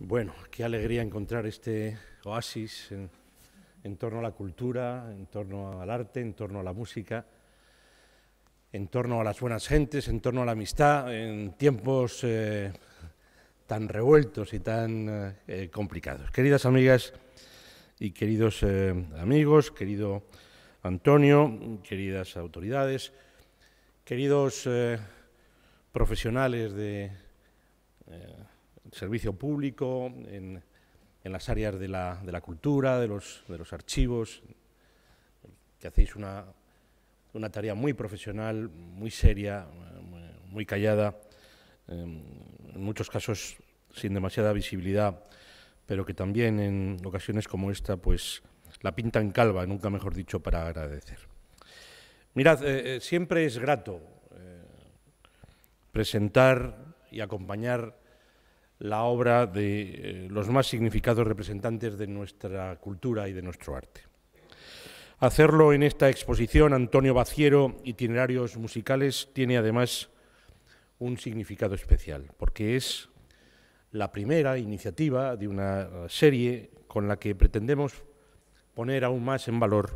Bueno, qué alegría encontrar este oasis en, torno a la cultura, en torno al arte, en torno a la música, en torno a las buenas gentes, en torno a la amistad, en tiempos eh, tan revueltos y tan eh, eh, complicados. Queridas amigas y queridos amigos, querido Antonio, queridas autoridades, queridos profesionales de servicio público, en, las áreas de la, cultura, de los, archivos, que hacéis una, tarea muy profesional, muy seria, muy callada, em, en muchos casos sin demasiada visibilidad, pero que también en ocasiones como esta, pues la pintan calva, nunca mejor dicho, para agradecer. Mirad, eh, eh, siempre es grato eh, presentar y acompañar la obra de eh, los más significados representantes de nuestra cultura y de nuestro arte. Hacerlo en esta exposición, Antonio Baciero, Itinerarios Musicales, tiene además un significado especial, porque es la primera iniciativa de una serie con la que pretendemos poner aún más en valor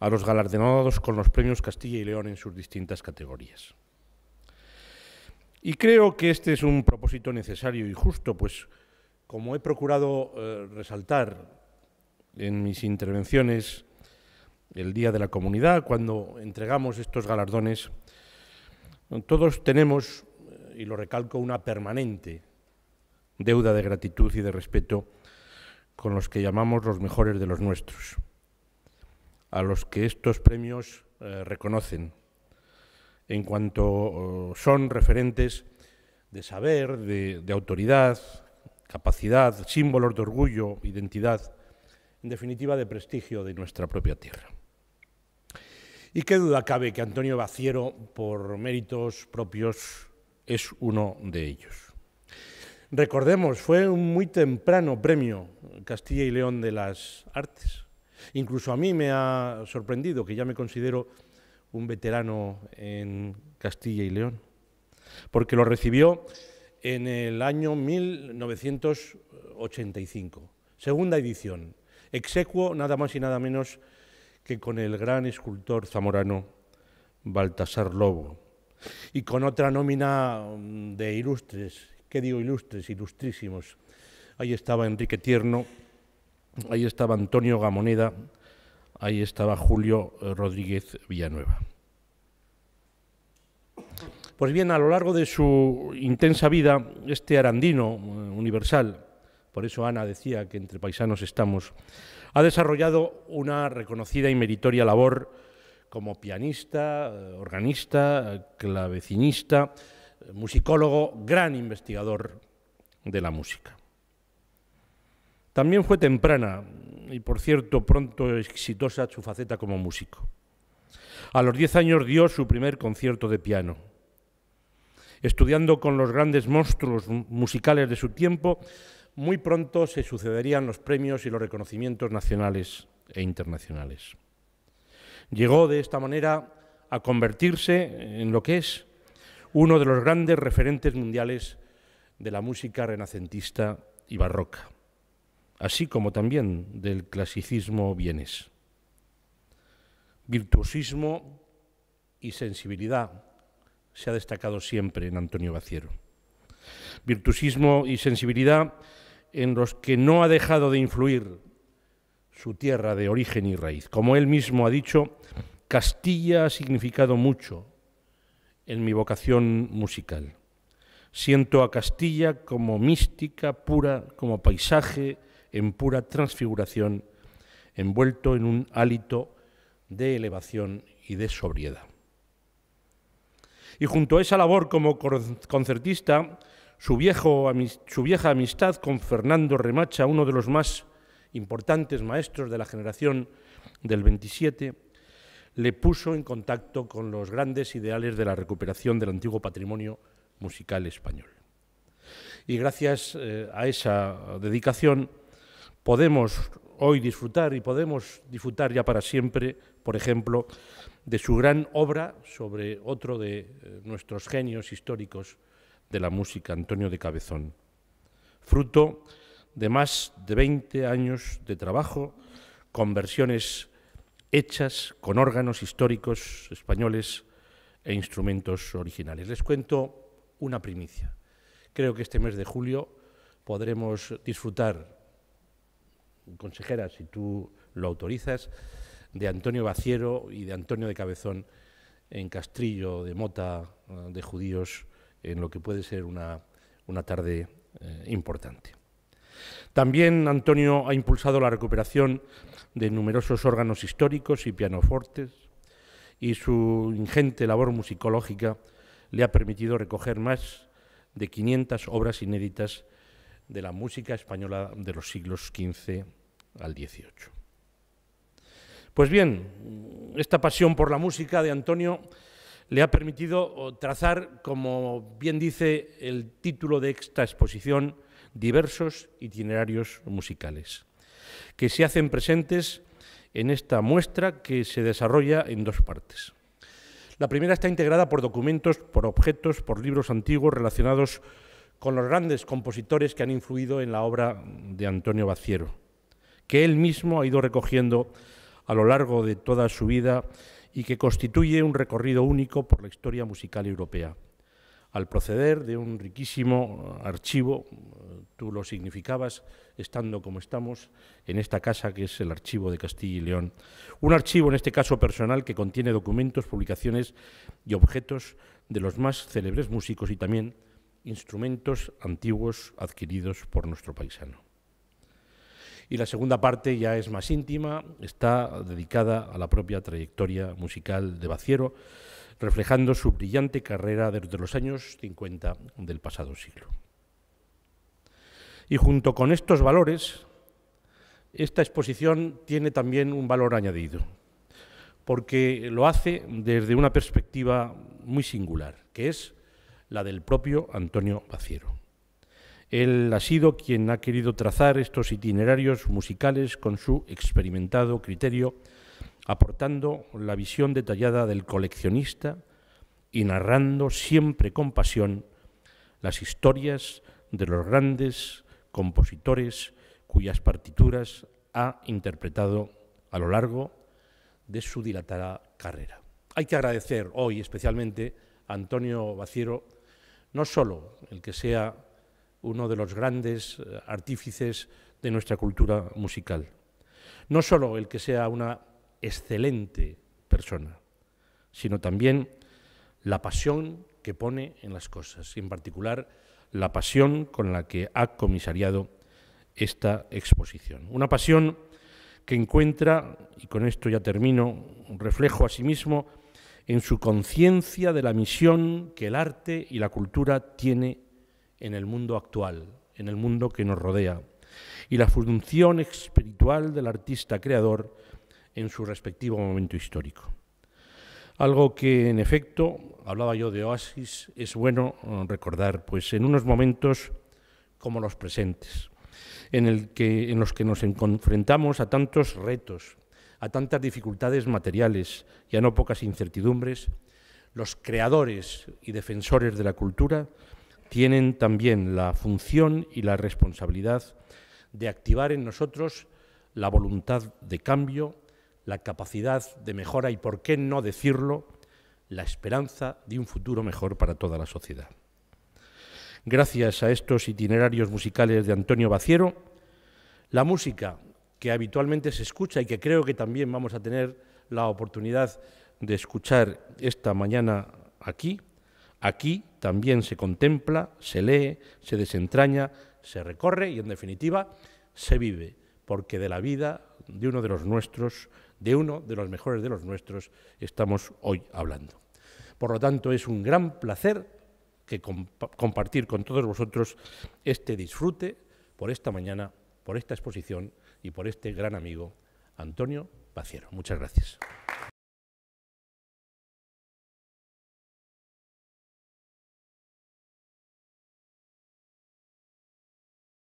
a los galardonados con los premios Castilla y León en sus distintas categorías. Y creo que este es un propósito necesario y justo, pues como he procurado eh, resaltar en mis intervenciones el Día de la Comunidad, cuando entregamos estos galardones, todos tenemos, eh, y lo recalco, una permanente deuda de gratitud y de respeto con los que llamamos los mejores de los nuestros, a los que estos premios eh, reconocen en cuanto son referentes de saber, de, autoridad, capacidad, símbolos de orgullo, identidad, en definitiva de prestigio de nuestra propia tierra. Y qué duda cabe que Antonio Baciero, por méritos propios, es uno de ellos. Recordemos, fue un muy temprano premio Castilla y León de las Artes. Incluso a mí me ha sorprendido, que ya me considero un veterano en Castilla y León, porque lo recibió en el año 1985, segunda edición, execuo nada más y nada menos que con el gran escultor zamorano Baltasar Lobo, y con otra nómina mm, de ilustres, ¿qué digo ilustres? Ilustrísimos. Ahí estaba Enrique Tierno, ahí estaba Antonio Gamoneda, Ahí estaba Julio eh, Rodríguez Villanueva. Pues bien, a lo largo de su intensa vida, este arandino eh, universal, por eso Ana decía que entre paisanos estamos, ha desarrollado una reconocida y meritoria labor como pianista, eh, organista, clavecinista, musicólogo, gran investigador de la música. También fue temprana y, por cierto, pronto exitosa su faceta como músico. A los 10 años dio su primer concierto de piano. Estudiando con los grandes monstruos musicales de su tiempo, muy pronto se sucederían los premios y los reconocimientos nacionales e internacionales. Llegó de esta manera a convertirse en lo que es uno de los grandes referentes mundiales de la música renacentista y barroca así como también del clasicismo vienés. Virtuosismo y sensibilidad se ha destacado siempre en Antonio Baciero. Virtuosismo y sensibilidad en los que no ha dejado de influir su tierra de origen y raíz. Como él mismo ha dicho, Castilla ha significado mucho en mi vocación musical. Siento a Castilla como mística, pura, como paisaje, en pura transfiguración, envuelto en un hálito de elevación y de sobriedad. Y junto a esa labor como concertista, su, vieja amistad con Fernando Remacha, uno de los más importantes maestros de la generación del 27, le puso en contacto con los grandes ideales de la recuperación del antiguo patrimonio musical español. Y gracias eh, a esa dedicación, podemos hoy disfrutar y podemos disfrutar ya para siempre, por ejemplo, de su gran obra sobre otro de eh, nuestros genios históricos de la música, Antonio de Cabezón. Fruto de más de 20 años de trabajo, con versiones hechas con órganos históricos españoles e instrumentos originales. Les cuento una primicia. Creo que este mes de julio podremos disfrutar consejera, si tú lo autorizas, de Antonio Baciero y de Antonio de Cabezón en Castrillo de Mota eh, de Judíos en lo que puede ser una, tarde eh, importante. También Antonio ha impulsado la recuperación de numerosos órganos históricos y pianofortes y su ingente labor musicológica le ha permitido recoger más de 500 obras inéditas de la música española de los siglos XV al 18. Pues bien, esta pasión por la música de Antonio le ha permitido trazar, como bien dice el título de esta exposición, diversos itinerarios musicales, que se hacen presentes en esta muestra que se desarrolla en dos partes. La primera está integrada por documentos, por objetos, por libros antiguos relacionados con los grandes compositores que han influido en la obra de Antonio Baciero que él mismo ha ido recogiendo a lo largo de toda su vida y que constituye un recorrido único por la historia musical europea. Al proceder de un riquísimo eh, archivo, eh, tú lo significabas estando como estamos en esta casa que es el Archivo de Castilla y León, un archivo en este caso personal que contiene documentos, publicaciones y objetos de los más célebres músicos y también instrumentos antiguos adquiridos por nuestro paisano. Y la segunda parte ya es más íntima, está dedicada a la propia trayectoria musical de Baciero, reflejando su brillante carrera desde los años 50 del pasado siglo. Y junto con estos valores, esta exposición tiene también un valor añadido, porque lo hace desde una perspectiva muy singular, que es la del propio Antonio Baciero. Él ha sido quien ha querido trazar estos itinerarios musicales con su experimentado criterio, aportando la visión detallada del coleccionista y narrando siempre con pasión las historias de los grandes compositores cuyas partituras ha interpretado a lo largo de su dilatada carrera. Hay que agradecer hoy especialmente a Antonio Baciero no solo el que sea uno de los grandes eh, artífices de nuestra cultura musical. No solo el que sea una excelente persona, sino también la pasión que pone en las cosas, y en particular la pasión con la que ha comisariado esta exposición. Una pasión que encuentra, y con esto ya termino, un reflejo a sí mismo en su conciencia de la misión que el arte y la cultura tiene en el mundo actual, en el mundo que nos rodea, y la función espiritual del artista creador en su respectivo momento histórico. Algo que, en efecto, hablaba yo de Oasis, es bueno eh, recordar, pues en unos momentos como los presentes, en, en los que nos enfrentamos a tantos retos, a tantas dificultades materiales y a no pocas incertidumbres, los creadores y defensores de la cultura tienen también la función y la responsabilidad de activar en nosotros la voluntad de cambio, la capacidad de mejora y, por qué no decirlo, la esperanza de un futuro mejor para toda la sociedad. Gracias a estos itinerarios musicales de Antonio Baciero, la música que habitualmente se escucha y que creo que también vamos a tener la oportunidad de escuchar esta mañana aquí, Aquí también se contempla, se lee, se desentraña, se recorre y en definitiva se vive, porque de la vida de uno de los nuestros, de uno de los mejores de los nuestros, estamos hoy hablando. Por lo tanto, es un gran placer que compartir con todos vosotros este disfrute por esta mañana, por esta exposición y por este gran amigo Antonio Paciero. Muchas gracias.